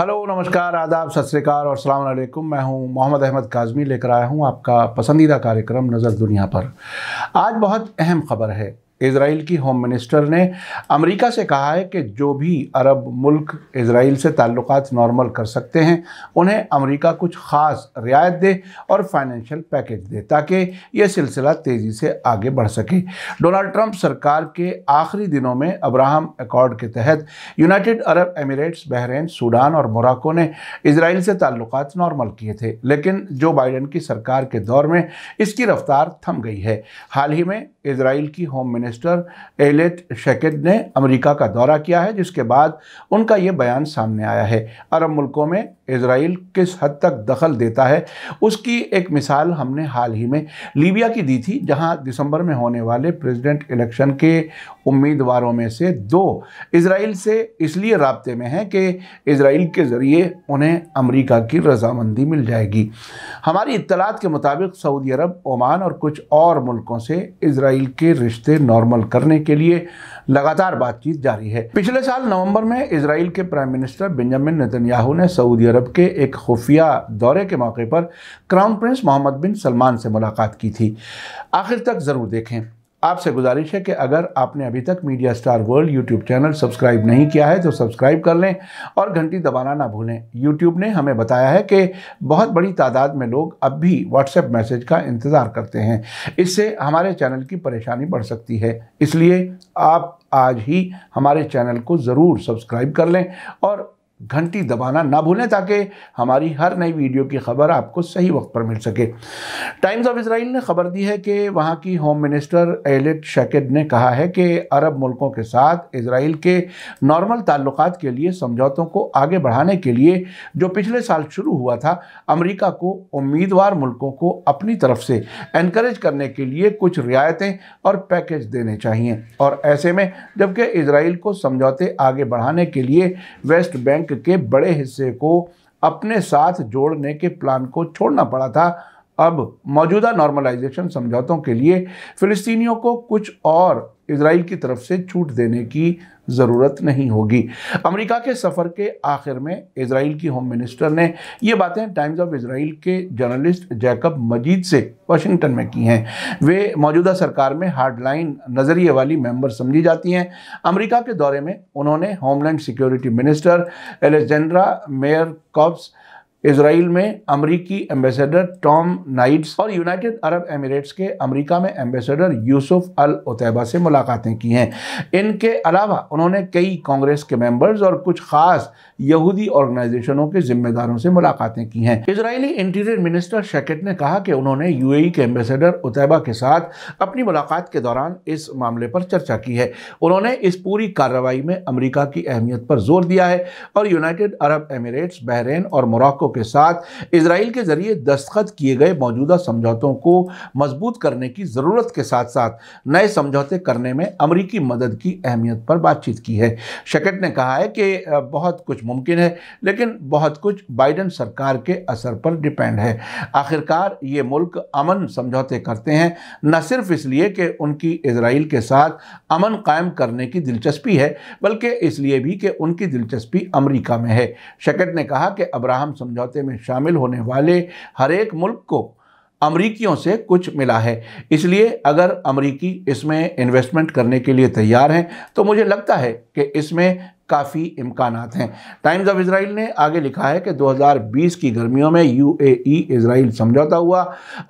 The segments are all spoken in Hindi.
हेलो नमस्कार आदाब सत और सलाम अलैकुम मैं हूं मोहम्मद अहमद काजमी लेकर आया हूं आपका पसंदीदा कार्यक्रम नज़र दुनिया पर आज बहुत अहम खबर है इसराइल की होम मिनिस्टर ने अमेरिका से कहा है कि जो भी अरब मुल्क इसराइल से ताल्लुकात नॉर्मल कर सकते हैं उन्हें अमेरिका कुछ ख़ास रियायत दे और फाइनेंशियल पैकेज दे ताकि यह सिलसिला तेज़ी से आगे बढ़ सके डोनाल्ड ट्रंप सरकार के आखिरी दिनों में अब्राहम एकॉर्ड के तहत United Arab Emirates Bahrain Sudan और मोराको ने इसराइल से ताल्लुक़ नॉर्मल किए थे लेकिन जो बाइडन की सरकार के दौर में इसकी रफ्तार थम गई है हाल ही में इसराइल की home minister minister Ayelet Shaked ने अमेरिका का दौरा किया है जिसके बाद उनका ये बयान सामने आया है अरब मुल्कों में इसराइल किस हद तक दखल देता है उसकी एक मिसाल हमने हाल ही में लीबिया की दी थी जहां दिसंबर में होने वाले प्रेसिडेंट इलेक्शन के उम्मीदवारों में से दो इसराइल से इसलिए रबते में हैं कि इसराइल के ज़रिए उन्हें अमेरिका की रजामंदी मिल जाएगी हमारी इतलात के मुताबिक सऊदी अरब ओमान और कुछ और मुल्कों से इसराइल के रिश्ते नॉर्मल करने के लिए लगातार बातचीत जारी है पिछले साल नवंबर में इसराइल के प्राइम मिनिस्टर बेंजामिन नतन्याहू ने सऊदी अरब के एक खुफिया दौरे के मौके पर crown prince Mohammed bin Salman से मुलाकात की थी आखिर तक ज़रूर देखें आपसे गुजारिश है कि अगर आपने अभी तक media star world YouTube channel subscribe नहीं किया है तो सब्सक्राइब कर लें और घंटी दबाना ना भूलें यूट्यूब ने हमें बताया है कि बहुत बड़ी तादाद में लोग अब भी व्हाट्सएप मैसेज का इंतज़ार करते हैं इससे हमारे चैनल की परेशानी बढ़ सकती है इसलिए आप आज ही हमारे चैनल को ज़रूर सब्सक्राइब कर लें और घंटी दबाना ना भूलें ताकि हमारी हर नई वीडियो की खबर आपको सही वक्त पर मिल सके टाइम्स ऑफ इसराइल ने खबर दी है कि वहाँ की होम मिनिस्टर एलेट शैकेद ने कहा है कि अरब मुल्कों के साथ इसराइल के नॉर्मल ताल्लुक के लिए समझौतों को आगे बढ़ाने के लिए जो पिछले साल शुरू हुआ था अमरीका को उम्मीदवार मुल्कों को अपनी तरफ से इनक्रेज करने के लिए कुछ रियायतें और पैकेज देने चाहिए और ऐसे में जबकि इसराइल को समझौते आगे बढ़ाने के लिए वेस्ट बैंक के बड़े हिस्से को अपने साथ जोड़ने के प्लान को छोड़ना पड़ा था अब मौजूदा नॉर्मलाइजेशन समझौतों के लिए फ़िलिस्तीनियों को कुछ और इसराइल की तरफ से छूट देने की ज़रूरत नहीं होगी अमेरिका के सफ़र के आखिर में इसराइल की होम मिनिस्टर ने ये बातें टाइम्स ऑफ इसराइल के जर्नलिस्ट जैकब मजीद से वाशिंगटन में की हैं वे मौजूदा सरकार में हार्डलाइन नज़रिए वाली मेंबर समझी जाती हैं अमेरिका के दौरे में उन्होंने homeland security minister Alejandro Mayorkas Israel में अमरीकी एम्बेसडर टॉम नाइट्स और यूनाइटेड अरब एमिरेट्स के अमरीका में एम्बेसडर यूसुफ अल उतैबा से मुलाकातें की हैं इनके अलावा उन्होंने कई कांग्रेस के मेंबर्स और कुछ ख़ास यहूदी ऑर्गेनाइजेशनों के जिम्मेदारों से मुलाकातें की हैं इसराइली इंटीरियर मिनिस्टर शेकेट ने कहा कि उन्होंने यू के एम्बेसडर उतैबा के साथ अपनी मुलाकात के दौरान इस मामले पर चर्चा की है उन्होंने इस पूरी कार्रवाई में अमरीका की अहमियत पर जोर दिया है और यूनाइटेड अरब एमिरेट्स बहरीन और मोरक्को के साथ इसराइल के जरिए दस्तखत किए गए मौजूदा समझौतों को मजबूत करने की ज़रूरत के साथ साथ नए समझौते करने में अमरीकी मदद की अहमियत पर बातचीत की है शकट ने कहा है कि बहुत कुछ मुमकिन है लेकिन बहुत कुछ बाइडन सरकार के असर पर डिपेंड है आखिरकार ये मुल्क अमन समझौते करते हैं न सिर्फ इसलिए कि उनकी इसराइल के साथ अमन कायम करने की दिलचस्पी है बल्कि इसलिए भी कि उनकी दिलचस्पी अमरीका में है शकट ने कहा कि अब्राहम समझौते समझौते में शामिल होने वाले हर एक मुल्क को अमरीकियों से कुछ मिला है इसलिए अगर अमरीकी इसमें इन्वेस्टमेंट करने के लिए तैयार हैं तो मुझे लगता है कि इसमें काफ़ी इम्कान हैं टाइम्स ऑफ इसराइल ने आगे लिखा है कि 2020 की गर्मियों में यूएई इसराइल e समझौता हुआ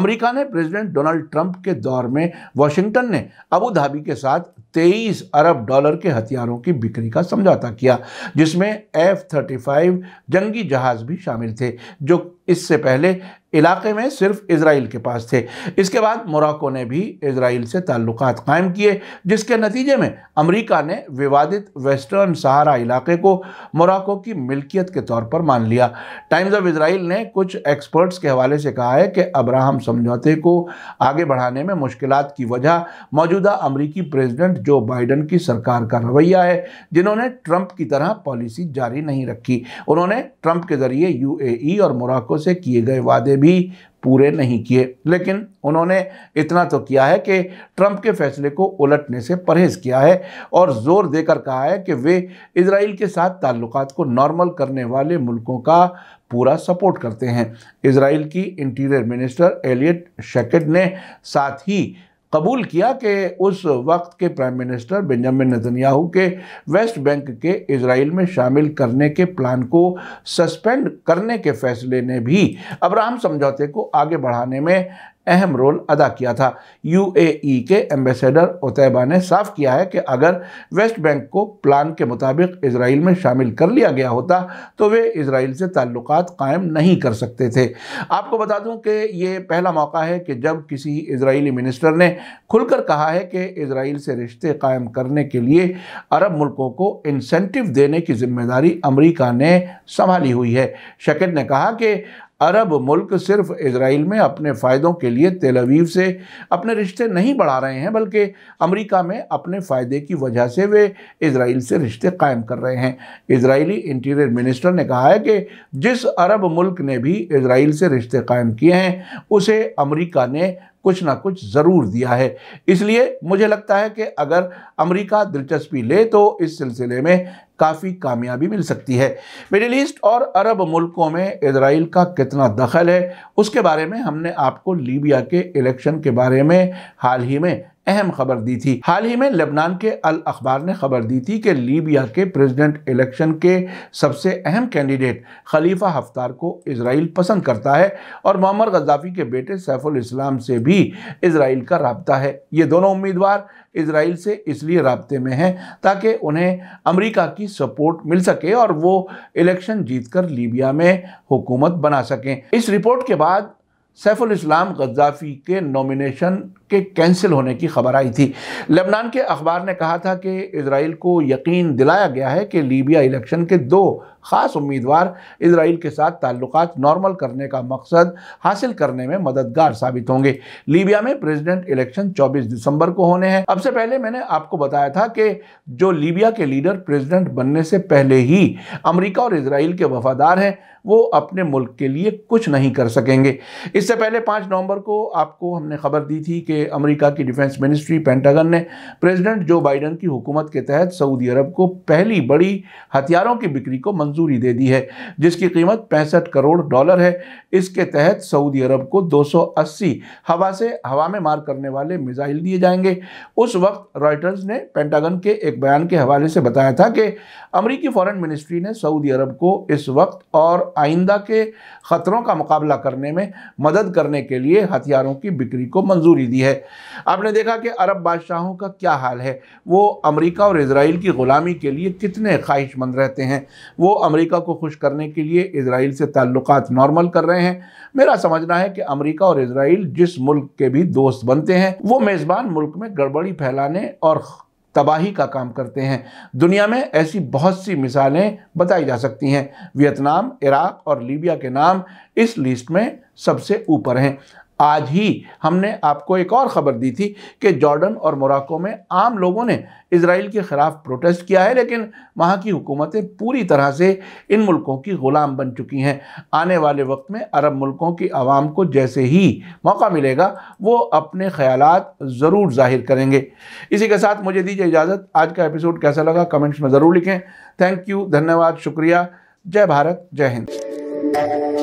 अमेरिका ने प्रेसिडेंट डोनाल्ड ट्रंप के दौर में वाशिंगटन ने अबू धाबी के साथ 23 अरब डॉलर के हथियारों की बिक्री का समझौता किया जिसमें एफ थर्टी जंगी जहाज़ भी शामिल थे जो इससे पहले इलाके में सिर्फ इसराइल के पास थे इसके बाद मोराको ने भी इसराइल से ताल्लुक कायम किए जिसके नतीजे में अमरीका ने विवादित वेस्टर्न सहारा इलाके को मोराको की मिल्कियत के तौर पर मान लिया टाइम्स ऑफ इसराइल ने कुछ एक्सपर्ट्स के हवाले से कहा है कि अब्राहम समझौते को आगे बढ़ाने में मुश्किल की वजह मौजूदा अमरीकी प्रेजिडेंट जो बाइडन की सरकार का रवैया है जिन्होंने ट्रंप की तरह पॉलिसी जारी नहीं रखी उन्होंने ट्रंप के जरिए यू और मोराको से किए गए वादे भी पूरे नहीं किए लेकिन उन्होंने इतना तो किया है कि ट्रंप के फैसले को उलटने से परहेज किया है और जोर देकर कहा है कि वे इसराइल के साथ ताल्लुकात को नॉर्मल करने वाले मुल्कों का पूरा सपोर्ट करते हैं इसराइल की इंटीरियर मिनिस्टर एलियट शेकेड ने साथ ही कबूल किया कि उस वक्त के प्राइम मिनिस्टर बेंजामिन नतनयाहू के वेस्ट बैंक के इसराइल में शामिल करने के प्लान को सस्पेंड करने के फैसले ने भी अब्राहम समझौते को आगे बढ़ाने में अहम रोल अदा किया था यूएई के एम्बेसडर ओतैबा ने साफ किया है कि अगर वेस्ट बैंक को प्लान के मुताबिक इसराइल में शामिल कर लिया गया होता तो वे इसराइल से ताल्लुक कायम नहीं कर सकते थे आपको बता दूं कि ये पहला मौका है कि जब किसी इसराइली मिनिस्टर ने खुलकर कहा है कि इसराइल से रिश्ते कायम करने के लिए अरब मुल्कों को इंसेंटिव देने की जिम्मेदारी अमरीका ने संभाली हुई है शकत ने कहा कि अरब मुल्क सिर्फ इसराइल में अपने फ़ायदों के लिए तेलवीव से अपने रिश्ते नहीं बढ़ा रहे हैं बल्कि अमेरिका में अपने फ़ायदे की वजह से वे इसराइल से रिश्ते कायम कर रहे हैं इसराइली इंटीरियर मिनिस्टर ने कहा है कि जिस अरब मुल्क ने भी इसराइल से रिश्ते कायम किए हैं उसे अमरीका ने कुछ ना कुछ ज़रूर दिया है इसलिए मुझे लगता है कि अगर अमेरिका दिलचस्पी ले तो इस सिलसिले में काफ़ी कामयाबी मिल सकती है मिडिल ईस्ट और अरब मुल्कों में इसराइल का कितना दखल है उसके बारे में हमने आपको लीबिया के इलेक्शन के बारे में हाल ही में अहम खबर दी थी हाल ही में लेबनान के अल अखबार ने खबर दी थी कि लीबिया के प्रेसिडेंट इलेक्शन के सबसे अहम कैंडिडेट खलीफा हफ्तार को इसराइल पसंद करता है और मोहम्मद गद्दाफी के बेटे सैफुल इस्लाम से भी इसराइल का रबता है ये दोनों उम्मीदवार इसराइल से इसलिए रबते में हैं ताकि उन्हें अमरीका की सपोर्ट मिल सके और वो इलेक्शन कर लीबिया में हुकूमत बना सकें इस रिपोर्ट के बाद सैफुल इस्लाम गद्दाफी के नॉमिनेशन के कैंसिल होने की खबर आई थी लेबनान के अखबार ने कहा था कि इसराइल को यकीन दिलाया गया है कि लीबिया इलेक्शन के दो ख़ास उम्मीदवार इसराइल के साथ ताल्लुक नॉर्मल करने का मकसद हासिल करने में मददगार साबित होंगे लीबिया में प्रेसिडेंट इलेक्शन 24 दिसंबर को होने हैं अब से पहले मैंने आपको बताया था कि जो लीबिया के लीडर प्रेसिडेंट बनने से पहले ही अमेरिका और इसराइल के वफादार हैं वो अपने मुल्क के लिए कुछ नहीं कर सकेंगे इससे पहले पाँच नवंबर को आपको हमने खबर दी थी कि अमेरिका की डिफेंस मिनिस्ट्री पेंटागन ने प्रेसिडेंट जो बाइडन की हुकूमत के तहत सऊदी अरब को पहली बड़ी हथियारों की बिक्री को मंजूरी दे दी है जिसकी कीमत पैंसठ करोड़ डॉलर है इसके तहत सऊदी अरब को 280 हवा से हवा में मार करने वाले मिजाइल दिए जाएंगे उस वक्त रॉयटर्स ने पेंटागन के एक बयान के हवाले से बताया था कि अमरीकी फॉरन मिनिस्ट्री ने सऊदी अरब को इस वक्त और आइंदा के ख़तरों का मुकाबला करने में मदद करने के लिए हथियारों की बिक्री को मंजूरी दी है है आपने देखा कि अरब बादशाहों का क्या हाल है वो अमेरिका और इसराइल की ग़ुलामी के लिए कितने ख्वाहिशमंद रहते हैं वो अमेरिका को खुश करने के लिए इसराइल से ताल्लुक नॉर्मल कर रहे हैं मेरा समझना है कि अमेरिका और इसराइल जिस मुल्क के भी दोस्त बनते हैं वो मेज़बान मुल्क में गड़बड़ी फैलाने और तबाही का काम करते हैं दुनिया में ऐसी बहुत सी मिसालें बताई जा सकती हैं वियतनाम इराक़ और लीबिया के नाम इस लिस्ट में सबसे ऊपर हैं आज ही हमने आपको एक और ख़बर दी थी कि जॉर्डन और मोराको में आम लोगों ने इसराइल के ख़िलाफ़ प्रोटेस्ट किया है लेकिन वहाँ की हुकूमतें पूरी तरह से इन मुल्कों की ग़ुलाम बन चुकी हैं आने वाले वक्त में अरब मुल्कों की आवाम को जैसे ही मौका मिलेगा वो अपने ख्याल ज़रूर ज़ाहिर करेंगे इसी के साथ मुझे दीजिए इजाज़त आज का एपिसोड कैसा लगा कमेंट्स में ज़रूर लिखें थैंक यू धन्यवाद शुक्रिया जय भारत जय हिंद